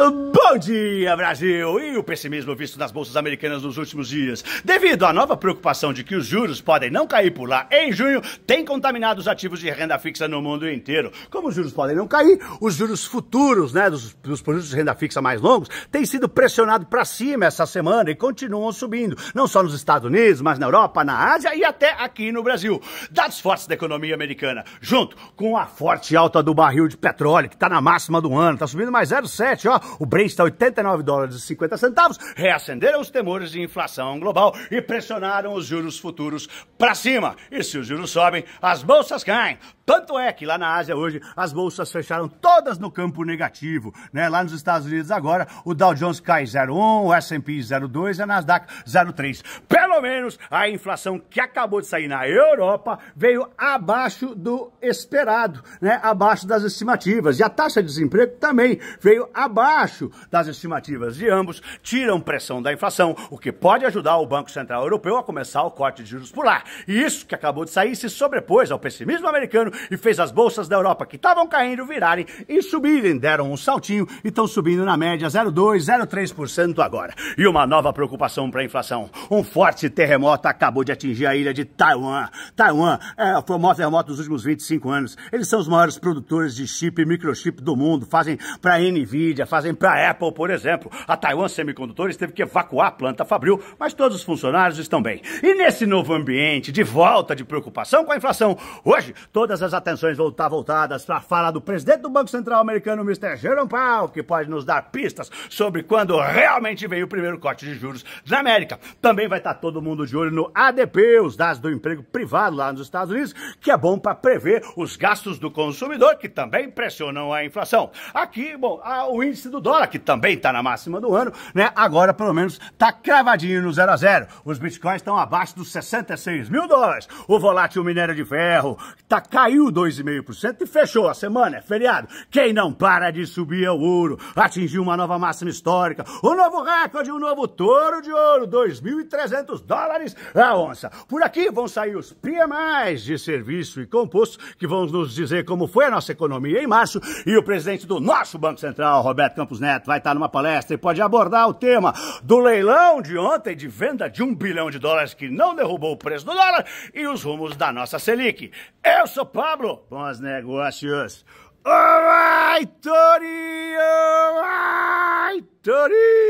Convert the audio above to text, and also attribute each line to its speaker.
Speaker 1: Bom dia, Brasil! E o pessimismo visto nas bolsas americanas nos últimos dias, devido à nova preocupação de que os juros podem não cair por lá em junho, tem contaminado os ativos de renda fixa no mundo inteiro. Como os juros podem não cair, os juros futuros, né, dos, dos produtos de renda fixa mais longos, têm sido pressionados para cima essa semana e continuam subindo, não só nos Estados Unidos, mas na Europa, na Ásia e até aqui no Brasil. Dados fortes da economia americana, junto com a forte alta do barril de petróleo, que está na máxima do ano, está subindo mais 0,7, ó. O Brent está 89 dólares e 50 centavos, reacenderam os temores de inflação global e pressionaram os juros futuros para cima. E se os juros sobem, as bolsas caem. Tanto é que lá na Ásia hoje as bolsas fecharam todas no campo negativo, né? Lá nos Estados Unidos agora o Dow Jones cai 0,1, o S&P 0,2 e a Nasdaq 0,3. Pelo menos a inflação que acabou de sair na Europa veio abaixo do esperado, né? Abaixo das estimativas. E a taxa de desemprego também veio abaixo abaixo das estimativas de ambos, tiram pressão da inflação, o que pode ajudar o Banco Central Europeu a começar o corte de juros por lá. E isso que acabou de sair se sobrepôs ao pessimismo americano e fez as bolsas da Europa que estavam caindo virarem e subirem, deram um saltinho e estão subindo na média 0,2, 0,3% agora. E uma nova preocupação para a inflação. Um forte terremoto acabou de atingir a ilha de Taiwan. Taiwan é, foi o maior terremoto dos últimos 25 anos. Eles são os maiores produtores de chip e microchip do mundo, fazem para a Nvidia, fazem fazem para a Apple, por exemplo. A Taiwan Semicondutores teve que evacuar a planta Fabril, mas todos os funcionários estão bem. E nesse novo ambiente de volta de preocupação com a inflação, hoje todas as atenções vão estar voltadas para a fala do presidente do Banco Central americano, Mr. Jerome Powell, que pode nos dar pistas sobre quando realmente veio o primeiro corte de juros na América. Também vai estar todo mundo de olho no ADP, os dados do emprego privado lá nos Estados Unidos, que é bom para prever os gastos do consumidor, que também pressionam a inflação. Aqui, bom, o índice índice do dólar, que também está na máxima do ano, né? Agora, pelo menos, está cravadinho no zero a zero. Os bitcoins estão abaixo dos 66 mil dólares. O volátil minério de ferro tá, caiu 2,5% e fechou a semana, é feriado. Quem não para de subir é o ouro. Atingiu uma nova máxima histórica. O novo recorde, um novo touro de ouro, 2.300 dólares a onça. Por aqui vão sair os PMIs de serviço e composto, que vão nos dizer como foi a nossa economia em março. E o presidente do nosso Banco Central, Roberto Campos Neto vai estar numa palestra e pode abordar o tema do leilão de ontem de venda de um bilhão de dólares que não derrubou o preço do dólar e os rumos da nossa Selic. Eu sou Pablo. Bons negócios. Alright, Tori. Alright, Tori.